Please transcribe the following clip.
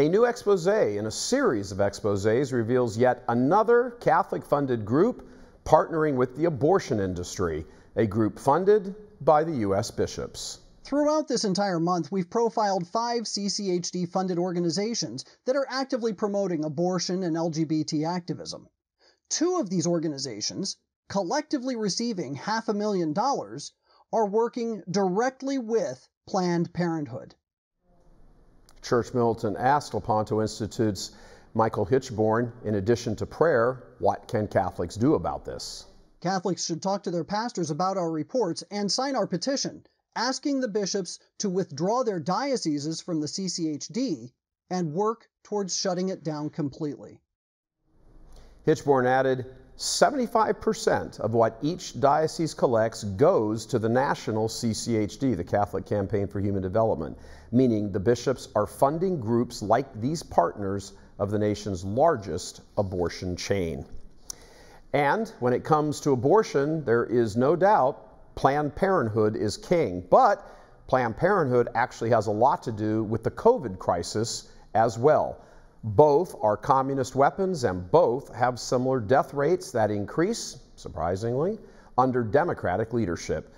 A new expose in a series of exposes reveals yet another Catholic funded group partnering with the abortion industry, a group funded by the U.S. bishops. Throughout this entire month, we've profiled five CCHD funded organizations that are actively promoting abortion and LGBT activism. Two of these organizations, collectively receiving half a million dollars, are working directly with Planned Parenthood. Church militant asked Lepanto Institute's Michael Hitchborn, in addition to prayer, what can Catholics do about this? Catholics should talk to their pastors about our reports and sign our petition asking the bishops to withdraw their dioceses from the CCHD and work towards shutting it down completely. Hitchborn added, 75% of what each diocese collects goes to the national CCHD, the Catholic Campaign for Human Development, meaning the bishops are funding groups like these partners of the nation's largest abortion chain. And when it comes to abortion, there is no doubt Planned Parenthood is king. But Planned Parenthood actually has a lot to do with the COVID crisis as well. Both are communist weapons and both have similar death rates that increase, surprisingly, under Democratic leadership.